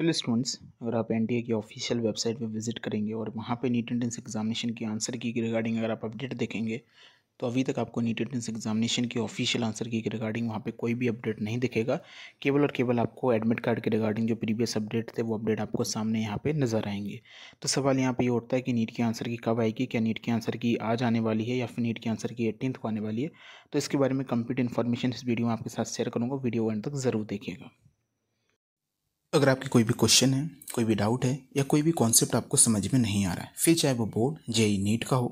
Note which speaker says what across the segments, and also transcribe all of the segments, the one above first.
Speaker 1: hello students अगर आप NTA की ऑफिशियल वेबसाइट पर विजिट करेंगे और वहाँ पे नीट एंट्रेंस एग्जामिनेशन के आंसर की रिगार्डिंग अगर आप अपडेट देखेंगे तो अभी तक आपको नीट एंट्रेंस एग्जामिनेशन की ऑफिशियल आंसर की रिगार्डिंग वहाँ पे कोई भी अपडेट नहीं दिखेगा केवल और केवल आपको एडमिट कार्ड के रिगार्डिंग जो प्रीवियस अपडेट थे वो अपडेट आपको सामने यहाँ पर नजर आएंगे तो सवाल यहाँ पर ये यह उठता है कि नीट की आंसर की कब आएगी क्या नीट की आंसर की आज आने वाली है या फिर नीट की आंसर की एटीनथ को आने वाली है तो इसके बारे में कंप्लीट इन्फॉर्मेशन इस वीडियो में आपके साथ शेयर करूँगा वीडियो एंड तक जरूर देखिएगा अगर आपकी कोई भी क्वेश्चन है कोई भी डाउट है या कोई भी कॉन्सेप्ट आपको समझ में नहीं आ रहा है फिर चाहे वो बोर्ड ई नीट का हो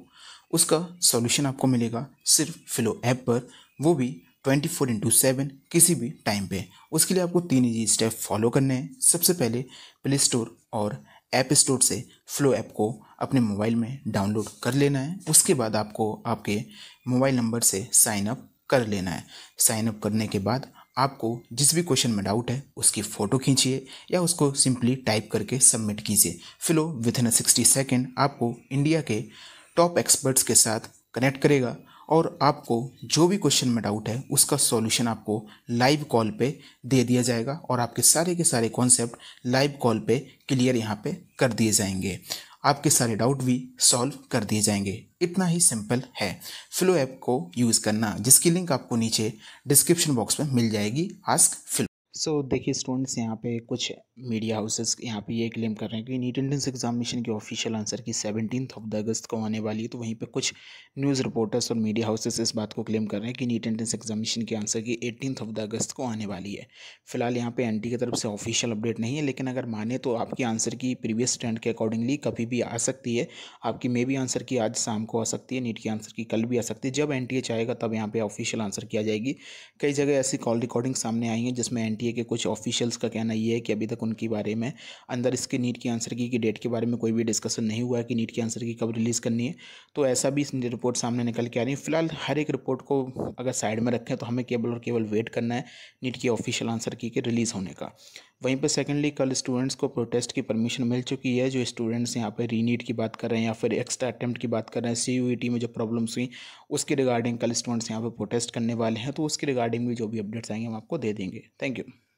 Speaker 1: उसका सॉल्यूशन आपको मिलेगा सिर्फ फिलो ऐप पर वो भी ट्वेंटी फोर इंटू सेवन किसी भी टाइम पे उसके लिए आपको तीन ही स्टेप फॉलो करने हैं सबसे पहले प्ले स्टोर और ऐप स्टोर से फ्लो ऐप को अपने मोबाइल में डाउनलोड कर लेना है उसके बाद आपको आपके मोबाइल नंबर से साइन अप कर लेना है साइन अप करने के बाद आपको जिस भी क्वेश्चन में डाउट है उसकी फ़ोटो खींचिए या उसको सिंपली टाइप करके सबमिट कीजिए Filo within sixty second आपको इंडिया के टॉप एक्सपर्ट्स के साथ कनेक्ट करेगा और आपको जो भी क्वेश्चन में डाउट है उसका सॉल्यूशन आपको लाइव कॉल पे दे दिया जाएगा और आपके सारे के सारे कॉन्सेप्ट लाइव कॉल पे क्लियर यहाँ पे कर दिए जाएंगे आपके सारे डाउट भी सॉल्व कर दिए जाएंगे इतना ही सिंपल है फ्लो ऐप को यूज़ करना जिसकी लिंक आपको नीचे डिस्क्रिप्शन बॉक्स में मिल जाएगी आस्क फ्लो सो so, देखिए स्टूडेंट्स यहाँ पे कुछ मीडिया हाउसेस यहाँ पे ये क्लेम कर रहे हैं कि नीट एंट्रेंस एग्जामिनेशन की official answer key seventeen of the August को आने वाली है तो वहीं पे कुछ न्यूज़ रिपोर्टर्स और मीडिया हाउसेस इस बात को क्लेम कर रहे हैं कि नीट एंट्रेंस एग्जामिनेशन की answer key eighteen of the August को आने वाली है फिलहाल यहाँ पे एन की तरफ से ऑफिशियल अपडेट नहीं है लेकिन अगर माने तो आपकी आंसर की प्रीवियस ट्रेंड के अकॉर्डिंगली कभी भी आ सकती है आपकी मे भी आंसर की आज शाम को आ सकती है नीट की आंसर की कल भी आ सकती है जब एन आएगा तब यहाँ पर ऑफिशियल आंसर किया जाएगी कई जगह ऐसी कॉल रिकॉर्डिंग सामने आई हैं जिसमें एन है कि कुछ ऑफिशियल्स का कहना ये है कि अभी तक उनके बारे में अंदर इसके नीट की आंसर की, की डेट के बारे में कोई भी डिस्कशन नहीं हुआ है कि नीट की आंसर की कब रिलीज़ करनी है तो ऐसा भी रिपोर्ट सामने निकल के आ रही है फिलहाल हर एक रिपोर्ट को अगर साइड में रखें तो हमें केवल और केवल वेट करना है नीट की ऑफिशियल आंसर की के रिलीज़ होने का वहीं पर सेकेंडली कल स्टूडेंट्स को प्रोटेस्ट की परमिशन मिल चुकी है जो स्टूडेंट्स यहाँ पर रीनीट की बात कर रहे हैं या फिर एक्स्ट्रा अटैम्प्ट की बात कर रहे हैं सी e में जो प्रॉब्लम्स हुई उसके रिगार्डिंग कल स्टूडेंट्स यहाँ पर प्रोटेस्ट करने वाले हैं तो उसके रिगार्डिंग भी जो भी अपडेट्स आएंगे हम आपको दे देंगे थैंक यू